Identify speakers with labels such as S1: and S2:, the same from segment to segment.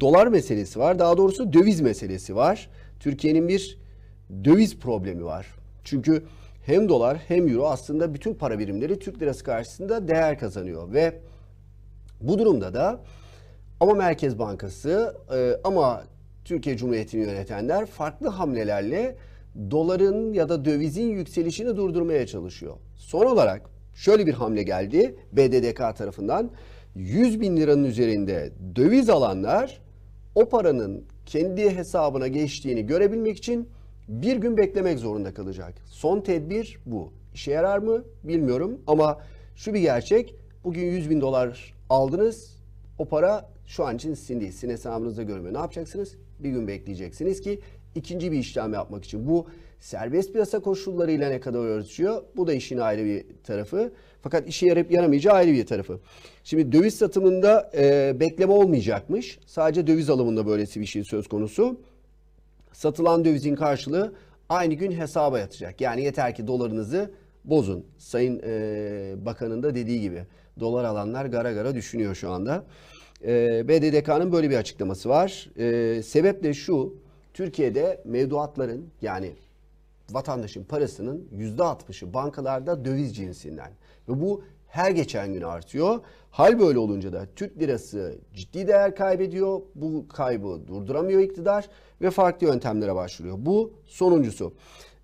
S1: dolar meselesi var. Daha doğrusu döviz meselesi var. Türkiye'nin bir döviz problemi var. Çünkü hem dolar hem euro aslında bütün para birimleri Türk lirası karşısında değer kazanıyor ve bu durumda da ama Merkez Bankası e, ama Türkiye Cumhuriyeti'ni yönetenler farklı hamlelerle doların ya da dövizin yükselişini durdurmaya çalışıyor. Son olarak şöyle bir hamle geldi BDDK tarafından. 100 bin liranın üzerinde döviz alanlar o paranın kendi hesabına geçtiğini görebilmek için bir gün beklemek zorunda kalacak. Son tedbir bu. İşe yarar mı bilmiyorum ama şu bir gerçek. Bugün 100 bin dolar aldınız. O para şu an için sizin değil. Sizin hesabınızda görmüyor. Ne yapacaksınız? bir gün bekleyeceksiniz ki ikinci bir işlem yapmak için. Bu serbest piyasa koşullarıyla ne kadar ölçüyor? Bu da işin ayrı bir tarafı. Fakat işe yarayıp yaramayacağı ayrı bir tarafı. Şimdi döviz satımında e, bekleme olmayacakmış. Sadece döviz alımında böylesi bir şey söz konusu. Satılan dövizin karşılığı aynı gün hesaba yatacak. Yani yeter ki dolarınızı bozun. Sayın e, Bakan'ın da dediği gibi dolar alanlar gara gara düşünüyor şu anda. Ee, BDDK'nın böyle bir açıklaması var. Ee, sebep de şu, Türkiye'de mevduatların yani vatandaşın parasının %60'ı bankalarda döviz cinsinden. Ve bu her geçen gün artıyor. Hal böyle olunca da Türk lirası ciddi değer kaybediyor. Bu kaybı durduramıyor iktidar ve farklı yöntemlere başvuruyor. Bu sonuncusu.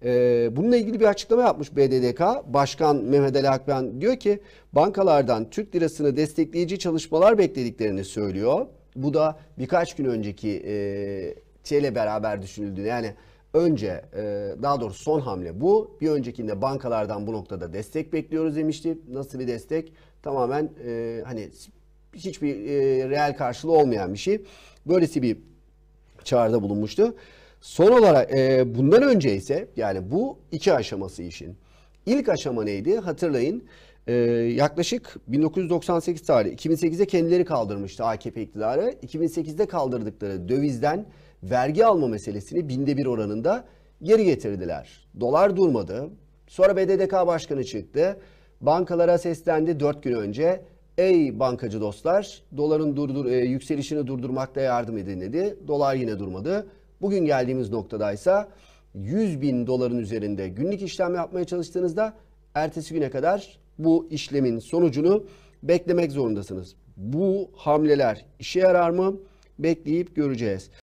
S1: Ee, bununla ilgili bir açıklama yapmış BDDK. Başkan Mehmet Ali Akben diyor ki bankalardan Türk lirasını destekleyici çalışmalar beklediklerini söylüyor. Bu da birkaç gün önceki e, şeyle beraber düşünüldü. Yani önce e, daha doğrusu son hamle bu. Bir öncekinde bankalardan bu noktada destek bekliyoruz demişti. Nasıl bir destek? Tamamen e, hani hiçbir e, reel karşılığı olmayan bir şey. Böylesi bir çağrıda bulunmuştu. Son olarak bundan önce ise yani bu iki aşaması işin. İlk aşama neydi? Hatırlayın yaklaşık 1998 tarihi 2008'de kendileri kaldırmıştı AKP iktidarı. 2008'de kaldırdıkları dövizden vergi alma meselesini binde bir oranında geri getirdiler. Dolar durmadı. Sonra BDDK başkanı çıktı. Bankalara seslendi 4 gün önce. Ey bankacı dostlar, doların durdur, e, yükselişini durdurmakta yardım edin dedi. Dolar yine durmadı. Bugün geldiğimiz noktadaysa 100 bin doların üzerinde günlük işlem yapmaya çalıştığınızda ertesi güne kadar bu işlemin sonucunu beklemek zorundasınız. Bu hamleler işe yarar mı? Bekleyip göreceğiz.